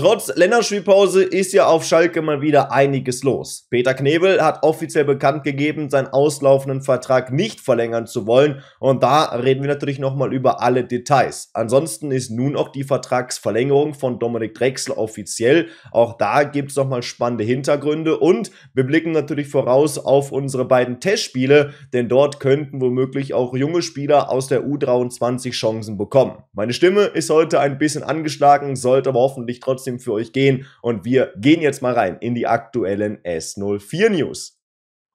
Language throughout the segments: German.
Trotz Länderspielpause ist ja auf Schalke mal wieder einiges los. Peter Knebel hat offiziell bekannt gegeben, seinen auslaufenden Vertrag nicht verlängern zu wollen und da reden wir natürlich nochmal über alle Details. Ansonsten ist nun auch die Vertragsverlängerung von Dominik Drechsel offiziell. Auch da gibt es nochmal spannende Hintergründe und wir blicken natürlich voraus auf unsere beiden Testspiele, denn dort könnten womöglich auch junge Spieler aus der U23 Chancen bekommen. Meine Stimme ist heute ein bisschen angeschlagen, sollte aber hoffentlich trotzdem trotzdem für euch gehen. Und wir gehen jetzt mal rein in die aktuellen S04 News.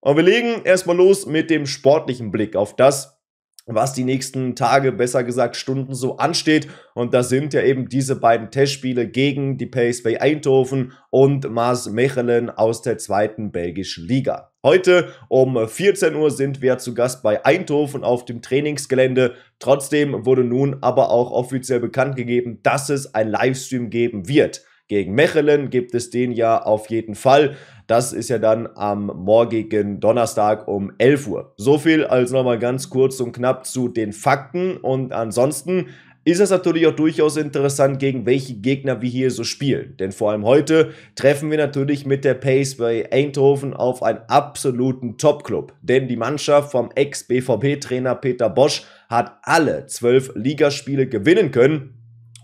Und wir legen erstmal los mit dem sportlichen Blick auf das, was die nächsten Tage, besser gesagt Stunden so ansteht. Und da sind ja eben diese beiden Testspiele gegen die PSV Eindhoven und Mars Mechelen aus der zweiten belgischen Liga. Heute um 14 Uhr sind wir zu Gast bei Eindhoven auf dem Trainingsgelände. Trotzdem wurde nun aber auch offiziell bekannt gegeben, dass es ein Livestream geben wird. Gegen Mechelen gibt es den ja auf jeden Fall. Das ist ja dann am morgigen Donnerstag um 11 Uhr. So viel als nochmal ganz kurz und knapp zu den Fakten und ansonsten ist es natürlich auch durchaus interessant, gegen welche Gegner wir hier so spielen. Denn vor allem heute treffen wir natürlich mit der Pace bei Eindhoven auf einen absoluten Top-Club. Denn die Mannschaft vom Ex-BVB-Trainer Peter Bosch hat alle zwölf Ligaspiele gewinnen können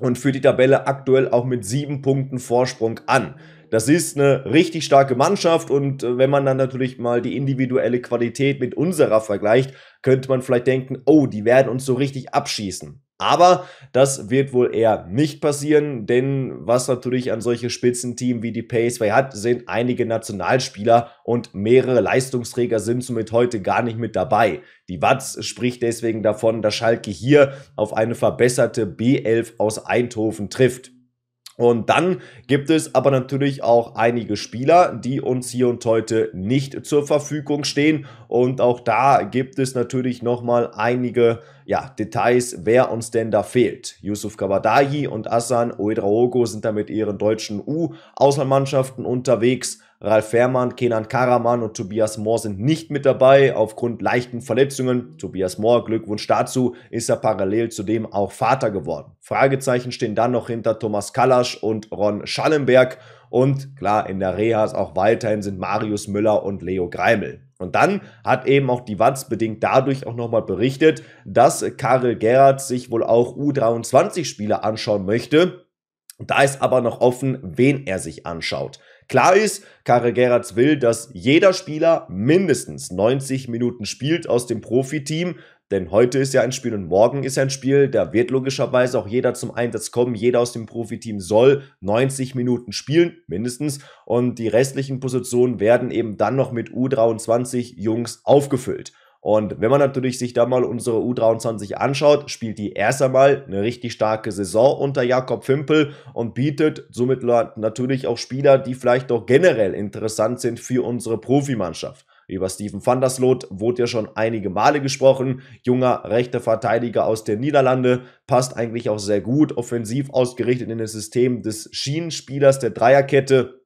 und führt die Tabelle aktuell auch mit sieben Punkten Vorsprung an. Das ist eine richtig starke Mannschaft und äh, wenn man dann natürlich mal die individuelle Qualität mit unserer vergleicht, könnte man vielleicht denken, oh, die werden uns so richtig abschießen. Aber das wird wohl eher nicht passieren, denn was natürlich an solche Spitzenteam wie die Paceway hat, sind einige Nationalspieler und mehrere Leistungsträger sind somit heute gar nicht mit dabei. Die Watz spricht deswegen davon, dass Schalke hier auf eine verbesserte B11 aus Eindhoven trifft. Und dann gibt es aber natürlich auch einige Spieler, die uns hier und heute nicht zur Verfügung stehen. Und auch da gibt es natürlich nochmal einige ja, Details, wer uns denn da fehlt. Yusuf Kabadayi und Asan Oedraogo sind da mit ihren deutschen U-Auslandmannschaften unterwegs. Ralf Fährmann, Kenan Karaman und Tobias Mohr sind nicht mit dabei aufgrund leichten Verletzungen. Tobias Mohr, Glückwunsch dazu, ist er parallel zudem auch Vater geworden. Fragezeichen stehen dann noch hinter Thomas Kalasch und Ron Schallenberg. Und klar, in der Reha auch weiterhin sind Marius Müller und Leo Greimel. Und dann hat eben auch die Watz bedingt dadurch auch nochmal berichtet, dass Karel Gerhardt sich wohl auch U23-Spieler anschauen möchte. Da ist aber noch offen, wen er sich anschaut. Klar ist, Karel Gerrards will, dass jeder Spieler mindestens 90 Minuten spielt aus dem Profiteam, denn heute ist ja ein Spiel und morgen ist ein Spiel, da wird logischerweise auch jeder zum Einsatz kommen. Jeder aus dem Profiteam soll 90 Minuten spielen, mindestens. Und die restlichen Positionen werden eben dann noch mit U23-Jungs aufgefüllt. Und wenn man natürlich sich da mal unsere U23 anschaut, spielt die erst einmal eine richtig starke Saison unter Jakob Fimpel und bietet somit natürlich auch Spieler, die vielleicht doch generell interessant sind für unsere Profimannschaft. Über Steven van der Sloot wurde ja schon einige Male gesprochen. Junger rechter Verteidiger aus den Niederlande, passt eigentlich auch sehr gut, offensiv ausgerichtet in das System des Schienenspielers der Dreierkette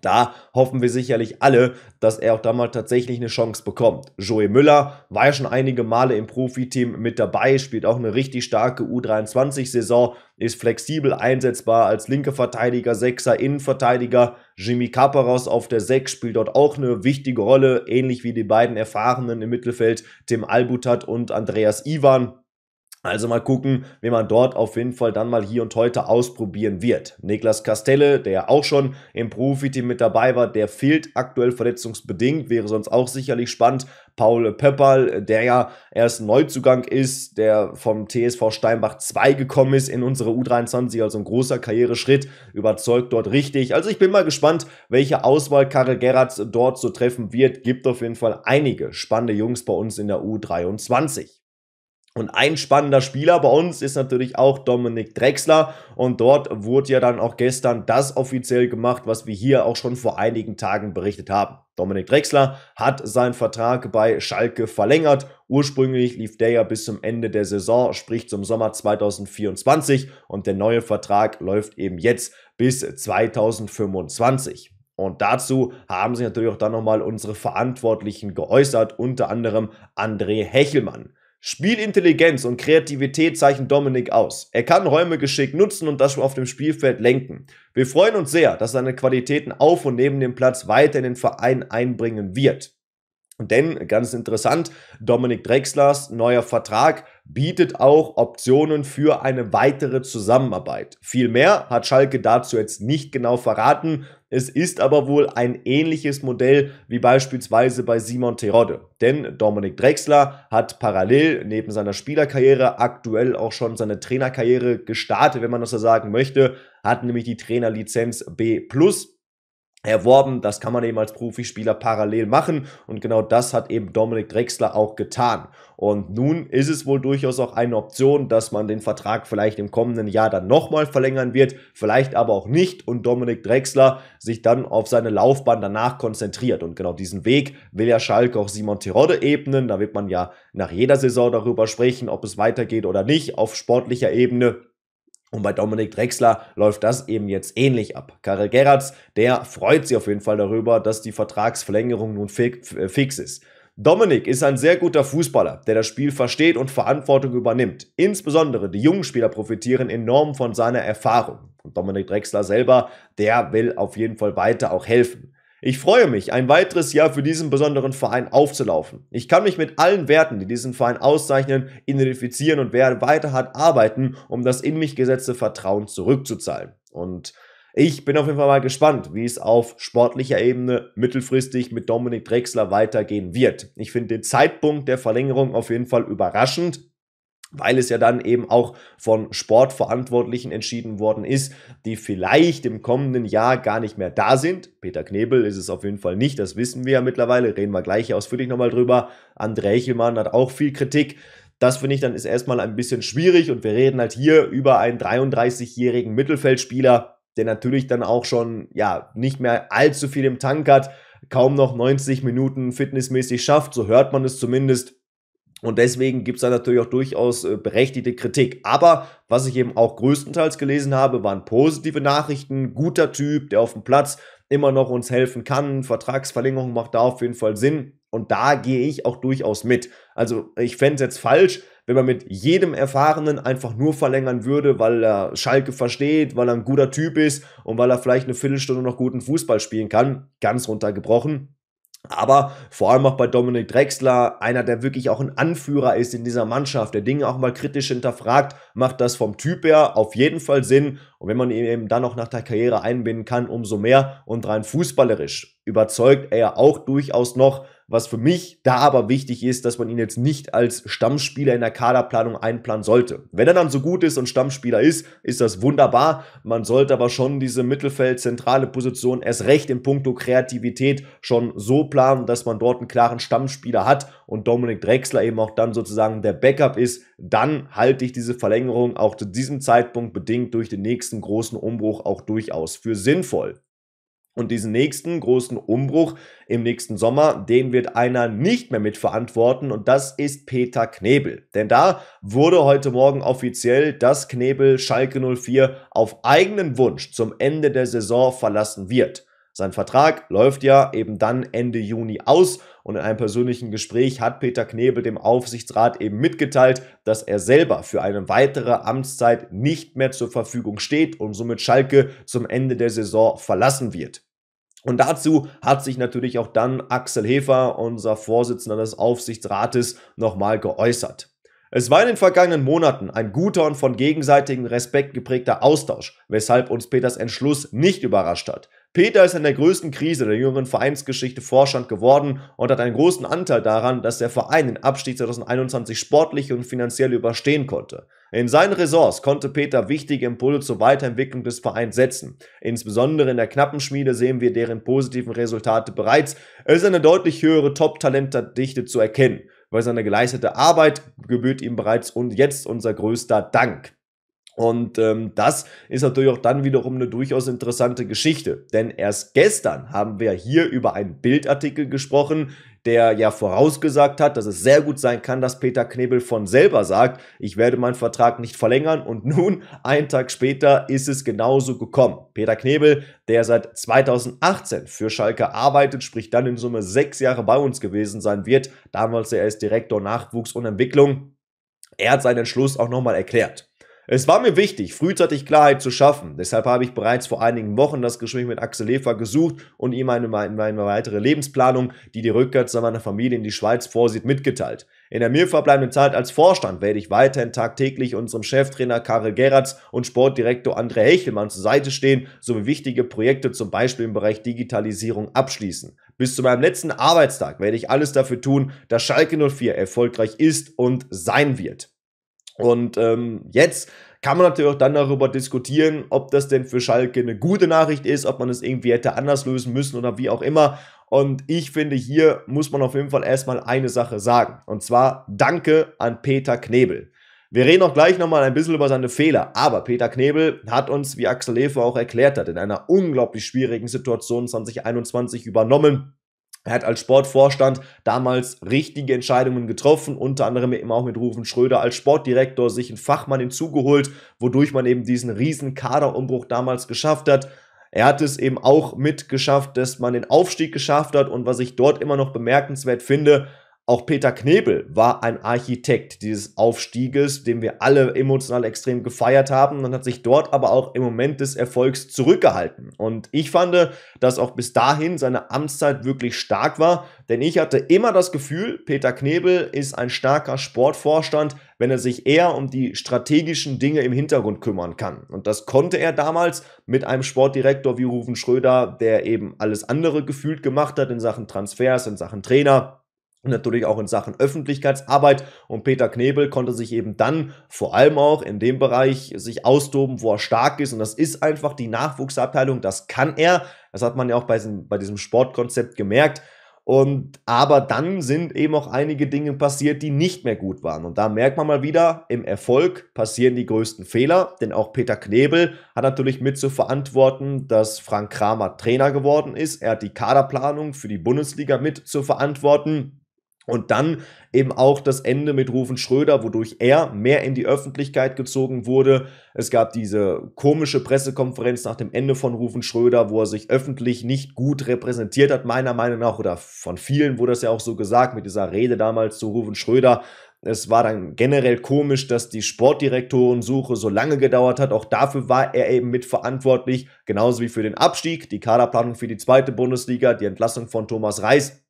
da hoffen wir sicherlich alle, dass er auch da mal tatsächlich eine Chance bekommt. Joey Müller war ja schon einige Male im Profiteam mit dabei, spielt auch eine richtig starke U23-Saison, ist flexibel einsetzbar als linke Verteidiger, Sechser, Innenverteidiger. Jimmy Kaparos auf der Sechs spielt dort auch eine wichtige Rolle, ähnlich wie die beiden Erfahrenen im Mittelfeld, Tim Albutat und Andreas Ivan. Also mal gucken, wie man dort auf jeden Fall dann mal hier und heute ausprobieren wird. Niklas Castelle, der ja auch schon im Profiteam mit dabei war, der fehlt aktuell verletzungsbedingt, wäre sonst auch sicherlich spannend. Paul Pöpperl, der ja erst Neuzugang ist, der vom TSV Steinbach 2 gekommen ist in unsere U23, also ein großer Karriereschritt, überzeugt dort richtig. Also ich bin mal gespannt, welche Auswahl Karel Gerrards dort so treffen wird. Gibt auf jeden Fall einige spannende Jungs bei uns in der U23. Und ein spannender Spieler bei uns ist natürlich auch Dominik Drexler. Und dort wurde ja dann auch gestern das offiziell gemacht, was wir hier auch schon vor einigen Tagen berichtet haben. Dominik Drexler hat seinen Vertrag bei Schalke verlängert. Ursprünglich lief der ja bis zum Ende der Saison, sprich zum Sommer 2024. Und der neue Vertrag läuft eben jetzt bis 2025. Und dazu haben sich natürlich auch dann nochmal unsere Verantwortlichen geäußert, unter anderem André Hechelmann. Spielintelligenz und Kreativität zeichnen Dominik aus. Er kann Räume geschickt nutzen und das auf dem Spielfeld lenken. Wir freuen uns sehr, dass er seine Qualitäten auf und neben dem Platz weiter in den Verein einbringen wird. Denn ganz interessant, Dominik Drexlers neuer Vertrag bietet auch Optionen für eine weitere Zusammenarbeit. Viel mehr hat Schalke dazu jetzt nicht genau verraten. Es ist aber wohl ein ähnliches Modell wie beispielsweise bei Simon Terodde. Denn Dominik Drexler hat parallel neben seiner Spielerkarriere aktuell auch schon seine Trainerkarriere gestartet, wenn man das so sagen möchte, hat nämlich die Trainerlizenz B erworben. Das kann man eben als Profispieler parallel machen und genau das hat eben Dominik Drexler auch getan. Und nun ist es wohl durchaus auch eine Option, dass man den Vertrag vielleicht im kommenden Jahr dann nochmal verlängern wird, vielleicht aber auch nicht und Dominik Drexler sich dann auf seine Laufbahn danach konzentriert. Und genau diesen Weg will ja Schalke auch Simon Tirode ebnen. Da wird man ja nach jeder Saison darüber sprechen, ob es weitergeht oder nicht auf sportlicher Ebene. Und bei Dominik Drexler läuft das eben jetzt ähnlich ab. Karel Gerrards, der freut sich auf jeden Fall darüber, dass die Vertragsverlängerung nun äh, fix ist. Dominik ist ein sehr guter Fußballer, der das Spiel versteht und Verantwortung übernimmt. Insbesondere die jungen Spieler profitieren enorm von seiner Erfahrung. Und Dominik Drexler selber, der will auf jeden Fall weiter auch helfen. Ich freue mich, ein weiteres Jahr für diesen besonderen Verein aufzulaufen. Ich kann mich mit allen Werten, die diesen Verein auszeichnen, identifizieren und werde weiter hart arbeiten, um das in mich gesetzte Vertrauen zurückzuzahlen. Und ich bin auf jeden Fall mal gespannt, wie es auf sportlicher Ebene mittelfristig mit Dominik Drexler weitergehen wird. Ich finde den Zeitpunkt der Verlängerung auf jeden Fall überraschend, weil es ja dann eben auch von Sportverantwortlichen entschieden worden ist, die vielleicht im kommenden Jahr gar nicht mehr da sind. Peter Knebel ist es auf jeden Fall nicht, das wissen wir ja mittlerweile, reden wir gleich ausführlich nochmal drüber. André Echelmann hat auch viel Kritik. Das finde ich dann ist erstmal ein bisschen schwierig und wir reden halt hier über einen 33-jährigen Mittelfeldspieler, der natürlich dann auch schon, ja, nicht mehr allzu viel im Tank hat, kaum noch 90 Minuten fitnessmäßig schafft, so hört man es zumindest und deswegen gibt es da natürlich auch durchaus äh, berechtigte Kritik. Aber was ich eben auch größtenteils gelesen habe, waren positive Nachrichten. Guter Typ, der auf dem Platz immer noch uns helfen kann. Vertragsverlängerung macht da auf jeden Fall Sinn. Und da gehe ich auch durchaus mit. Also ich fände es jetzt falsch, wenn man mit jedem Erfahrenen einfach nur verlängern würde, weil er Schalke versteht, weil er ein guter Typ ist und weil er vielleicht eine Viertelstunde noch guten Fußball spielen kann. Ganz runtergebrochen. Aber vor allem auch bei Dominik Drexler, einer, der wirklich auch ein Anführer ist in dieser Mannschaft, der Dinge auch mal kritisch hinterfragt, macht das vom Typ her auf jeden Fall Sinn. Und wenn man ihn eben dann auch nach der Karriere einbinden kann, umso mehr. Und rein fußballerisch überzeugt er ja auch durchaus noch, was für mich da aber wichtig ist, dass man ihn jetzt nicht als Stammspieler in der Kaderplanung einplanen sollte. Wenn er dann so gut ist und Stammspieler ist, ist das wunderbar. Man sollte aber schon diese Mittelfeldzentrale Position erst recht in puncto Kreativität schon so planen, dass man dort einen klaren Stammspieler hat und Dominik Drexler eben auch dann sozusagen der Backup ist. Dann halte ich diese Verlängerung auch zu diesem Zeitpunkt bedingt durch den nächsten großen Umbruch auch durchaus für sinnvoll. Und diesen nächsten großen Umbruch im nächsten Sommer, den wird einer nicht mehr mitverantworten und das ist Peter Knebel. Denn da wurde heute Morgen offiziell, dass Knebel Schalke 04 auf eigenen Wunsch zum Ende der Saison verlassen wird. Sein Vertrag läuft ja eben dann Ende Juni aus und in einem persönlichen Gespräch hat Peter Knebel dem Aufsichtsrat eben mitgeteilt, dass er selber für eine weitere Amtszeit nicht mehr zur Verfügung steht und somit Schalke zum Ende der Saison verlassen wird. Und dazu hat sich natürlich auch dann Axel Hefer, unser Vorsitzender des Aufsichtsrates, nochmal geäußert. Es war in den vergangenen Monaten ein guter und von gegenseitigem Respekt geprägter Austausch, weshalb uns Peters Entschluss nicht überrascht hat. Peter ist in der größten Krise der jüngeren Vereinsgeschichte Vorstand geworden und hat einen großen Anteil daran, dass der Verein den Abstieg 2021 sportlich und finanziell überstehen konnte. In seinen Ressorts konnte Peter wichtige Impulse zur Weiterentwicklung des Vereins setzen. Insbesondere in der Knappenschmiede sehen wir deren positiven Resultate bereits. Es ist eine deutlich höhere top talenterdichte zu erkennen. Bei seiner geleistete Arbeit gebührt ihm bereits und jetzt unser größter Dank. Und ähm, das ist natürlich auch dann wiederum eine durchaus interessante Geschichte. Denn erst gestern haben wir hier über einen Bildartikel gesprochen, der ja vorausgesagt hat, dass es sehr gut sein kann, dass Peter Knebel von selber sagt, ich werde meinen Vertrag nicht verlängern. Und nun, einen Tag später, ist es genauso gekommen. Peter Knebel, der seit 2018 für Schalke arbeitet, sprich dann in Summe sechs Jahre bei uns gewesen sein wird, damals er ist Direktor Nachwuchs und Entwicklung, er hat seinen Entschluss auch nochmal erklärt. Es war mir wichtig, frühzeitig Klarheit zu schaffen. Deshalb habe ich bereits vor einigen Wochen das Gespräch mit Axel Lefer gesucht und ihm eine, eine weitere Lebensplanung, die die Rückkehr zu meiner Familie in die Schweiz vorsieht, mitgeteilt. In der mir verbleibenden Zeit als Vorstand werde ich weiterhin tagtäglich unserem Cheftrainer Karel Geratz und Sportdirektor André Hechelmann zur Seite stehen sowie wichtige Projekte zum Beispiel im Bereich Digitalisierung abschließen. Bis zu meinem letzten Arbeitstag werde ich alles dafür tun, dass Schalke 04 erfolgreich ist und sein wird. Und ähm, jetzt kann man natürlich auch dann darüber diskutieren, ob das denn für Schalke eine gute Nachricht ist, ob man es irgendwie hätte anders lösen müssen oder wie auch immer. Und ich finde, hier muss man auf jeden Fall erstmal eine Sache sagen. Und zwar Danke an Peter Knebel. Wir reden auch gleich nochmal ein bisschen über seine Fehler, aber Peter Knebel hat uns, wie Axel Lefer auch erklärt hat, in einer unglaublich schwierigen Situation 2021 übernommen er hat als Sportvorstand damals richtige Entscheidungen getroffen, unter anderem eben auch mit Rufen Schröder als Sportdirektor sich einen Fachmann hinzugeholt, wodurch man eben diesen riesen Kaderumbruch damals geschafft hat. Er hat es eben auch mitgeschafft, dass man den Aufstieg geschafft hat und was ich dort immer noch bemerkenswert finde, auch Peter Knebel war ein Architekt dieses Aufstieges, den wir alle emotional extrem gefeiert haben und hat sich dort aber auch im Moment des Erfolgs zurückgehalten. Und ich fand, dass auch bis dahin seine Amtszeit wirklich stark war, denn ich hatte immer das Gefühl, Peter Knebel ist ein starker Sportvorstand, wenn er sich eher um die strategischen Dinge im Hintergrund kümmern kann. Und das konnte er damals mit einem Sportdirektor wie Rufen Schröder, der eben alles andere gefühlt gemacht hat in Sachen Transfers, in Sachen Trainer natürlich auch in Sachen Öffentlichkeitsarbeit. Und Peter Knebel konnte sich eben dann vor allem auch in dem Bereich sich austoben, wo er stark ist. Und das ist einfach die Nachwuchsabteilung, das kann er. Das hat man ja auch bei diesem, bei diesem Sportkonzept gemerkt. Und aber dann sind eben auch einige Dinge passiert, die nicht mehr gut waren. Und da merkt man mal wieder, im Erfolg passieren die größten Fehler, denn auch Peter Knebel hat natürlich mit zu verantworten, dass Frank Kramer Trainer geworden ist. Er hat die Kaderplanung für die Bundesliga mit zu verantworten. Und dann eben auch das Ende mit Rufen Schröder, wodurch er mehr in die Öffentlichkeit gezogen wurde. Es gab diese komische Pressekonferenz nach dem Ende von Rufen Schröder, wo er sich öffentlich nicht gut repräsentiert hat, meiner Meinung nach, oder von vielen wurde das ja auch so gesagt, mit dieser Rede damals zu Rufen Schröder, es war dann generell komisch, dass die Sportdirektorensuche so lange gedauert hat. Auch dafür war er eben mitverantwortlich, genauso wie für den Abstieg, die Kaderplanung für die zweite Bundesliga, die Entlassung von Thomas Reis.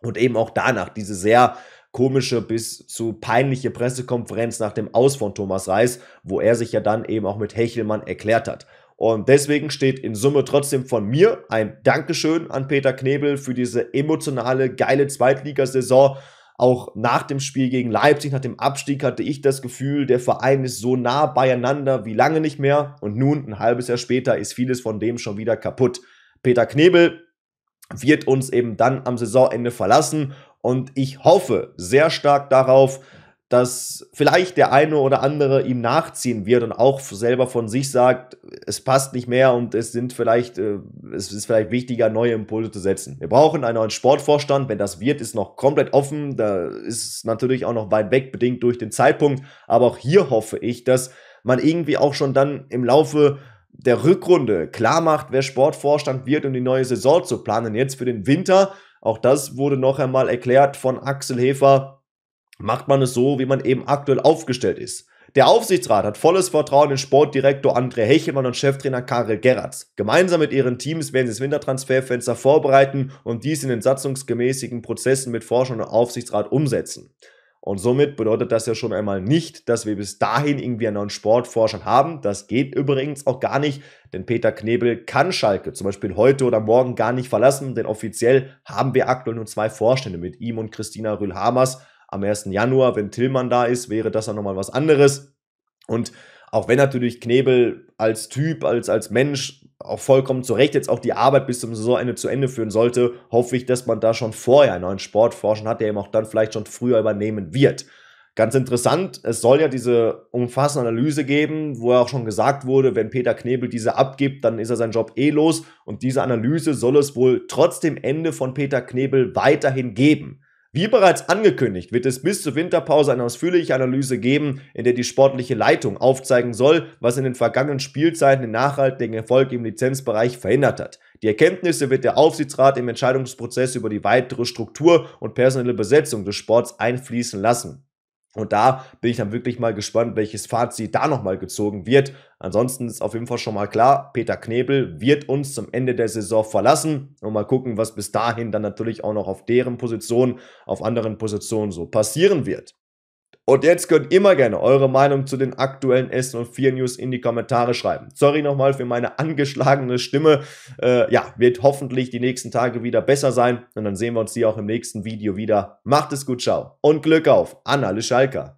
Und eben auch danach diese sehr komische bis zu peinliche Pressekonferenz nach dem Aus von Thomas Reis, wo er sich ja dann eben auch mit Hechelmann erklärt hat. Und deswegen steht in Summe trotzdem von mir ein Dankeschön an Peter Knebel für diese emotionale, geile Zweitligasaison. Auch nach dem Spiel gegen Leipzig, nach dem Abstieg, hatte ich das Gefühl, der Verein ist so nah beieinander wie lange nicht mehr. Und nun, ein halbes Jahr später, ist vieles von dem schon wieder kaputt. Peter Knebel, wird uns eben dann am Saisonende verlassen. Und ich hoffe sehr stark darauf, dass vielleicht der eine oder andere ihm nachziehen wird und auch selber von sich sagt, es passt nicht mehr und es sind vielleicht, äh, es ist vielleicht wichtiger, neue Impulse zu setzen. Wir brauchen einen neuen Sportvorstand. Wenn das wird, ist noch komplett offen. Da ist es natürlich auch noch weit weg, bedingt durch den Zeitpunkt. Aber auch hier hoffe ich, dass man irgendwie auch schon dann im Laufe der Rückrunde klar macht, wer Sportvorstand wird, um die neue Saison zu planen. Jetzt für den Winter, auch das wurde noch einmal erklärt von Axel Hefer, macht man es so, wie man eben aktuell aufgestellt ist. Der Aufsichtsrat hat volles Vertrauen in Sportdirektor André Hechemann und Cheftrainer Karel Gerrards. Gemeinsam mit ihren Teams werden sie das Wintertransferfenster vorbereiten und dies in den satzungsgemäßigen Prozessen mit Forschung und Aufsichtsrat umsetzen. Und somit bedeutet das ja schon einmal nicht, dass wir bis dahin irgendwie einen neuen Sportforscher haben. Das geht übrigens auch gar nicht, denn Peter Knebel kann Schalke zum Beispiel heute oder morgen gar nicht verlassen, denn offiziell haben wir aktuell nur zwei Vorstände mit ihm und Christina Rühl-Hamers. Am 1. Januar, wenn Tillmann da ist, wäre das dann nochmal was anderes. Und auch wenn natürlich Knebel als Typ, als, als Mensch auch vollkommen zu Recht jetzt auch die Arbeit bis zum Saisonende zu Ende führen sollte, hoffe ich, dass man da schon vorher einen neuen Sportforscher hat, der eben auch dann vielleicht schon früher übernehmen wird. Ganz interessant, es soll ja diese umfassende Analyse geben, wo ja auch schon gesagt wurde, wenn Peter Knebel diese abgibt, dann ist er seinen Job eh los. Und diese Analyse soll es wohl trotzdem Ende von Peter Knebel weiterhin geben. Wie bereits angekündigt, wird es bis zur Winterpause eine ausführliche Analyse geben, in der die sportliche Leitung aufzeigen soll, was in den vergangenen Spielzeiten den nachhaltigen Erfolg im Lizenzbereich verhindert hat. Die Erkenntnisse wird der Aufsichtsrat im Entscheidungsprozess über die weitere Struktur und personelle Besetzung des Sports einfließen lassen. Und da bin ich dann wirklich mal gespannt, welches Fazit da nochmal gezogen wird. Ansonsten ist auf jeden Fall schon mal klar, Peter Knebel wird uns zum Ende der Saison verlassen. Und mal gucken, was bis dahin dann natürlich auch noch auf deren Position, auf anderen Positionen so passieren wird. Und jetzt könnt ihr immer gerne eure Meinung zu den aktuellen Essen und 4 News in die Kommentare schreiben. Sorry nochmal für meine angeschlagene Stimme. Äh, ja, wird hoffentlich die nächsten Tage wieder besser sein. Und dann sehen wir uns hier auch im nächsten Video wieder. Macht es gut, ciao. Und Glück auf an alle Schalker.